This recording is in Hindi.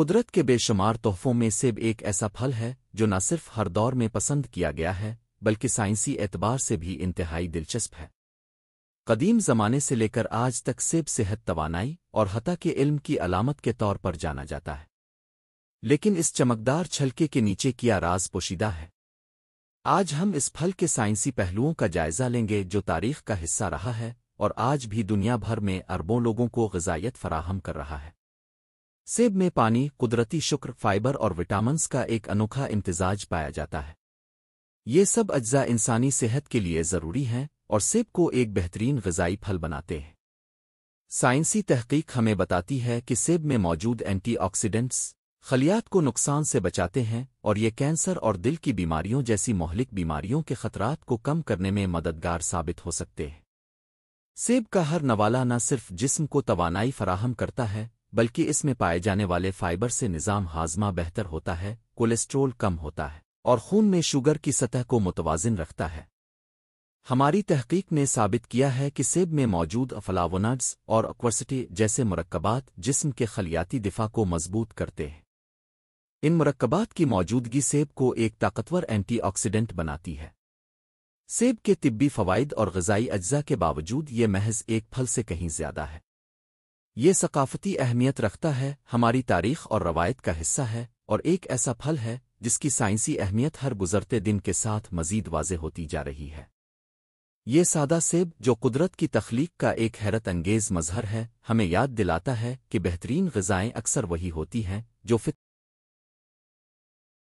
कुदरत के बेशुमार तोहफ़ों में सेब एक ऐसा फल है जो न सिर्फ हर दौर में पसंद किया गया है बल्कि साइंसी एतबार से भी इंतहाई दिलचस्प है कदीम ज़माने से लेकर आज तक सेब सेहत तवानाई और हता के इल्म की अलामत के तौर पर जाना जाता है लेकिन इस चमकदार छलके के नीचे किया राज पोशीदा है आज हम इस फल के साइंसी पहलुओं का जायजा लेंगे जो तारीख का हिस्सा रहा है और आज भी दुनिया भर में अरबों लोगों को गज़ाइत फराहम कर रहा है सेब में पानी कुदरती शुक्र फाइबर और विटामिन्स का एक अनोखा इम्तजाज पाया जाता है ये सब अज्जा इंसानी सेहत के लिए ज़रूरी हैं और सेब को एक बेहतरीन गजाई फल बनाते हैं साइंसी तहकीक हमें बताती है कि सेब में मौजूद एंटीऑक्सीडेंट्स खलियात को नुकसान से बचाते हैं और ये कैंसर और दिल की बीमारियों जैसी मौलिक बीमारियों के खतरात को कम करने में मददगार साबित हो सकते हैं सेब का हर नवाला न सिर्फ जिस्म को तवानाई फराहम करता है बल्कि इसमें पाए जाने वाले फाइबर से निज़ाम हाजमा बेहतर होता है कोलेस्ट्रोल कम होता है और खून में शुगर की सतह को मुतवाजन रखता है हमारी तहकीक ने साबित किया है कि सेब में मौजूद अफलावोनाड्स और अक्वर्सिटी जैसे मरकबात जिस्म के खलियाती दिफा को मजबूत करते हैं इन मरकबात की मौजूदगी सेब को एक ताकतवर एंटीऑक्सीडेंट बनाती है सेब के तिब्बी फ़वाद और गज़ाई अज्जा के बावजूद ये महज एक फल से कहीं ज़्यादा है ये सकाफती अहमियत रखता है हमारी तारीख और रवायत का हिस्सा है और एक ऐसा फल है जिसकी साइंसी अहमियत हर गुजरते दिन के साथ मजीद वाजे होती जा रही है ये सादा सेब जो कुदरत की तख्लीक का एक हैरत अंगेज मजहर है हमें याद दिलाता है कि बेहतरीन गज़ाएँ अक्सर वही होती हैं जो फित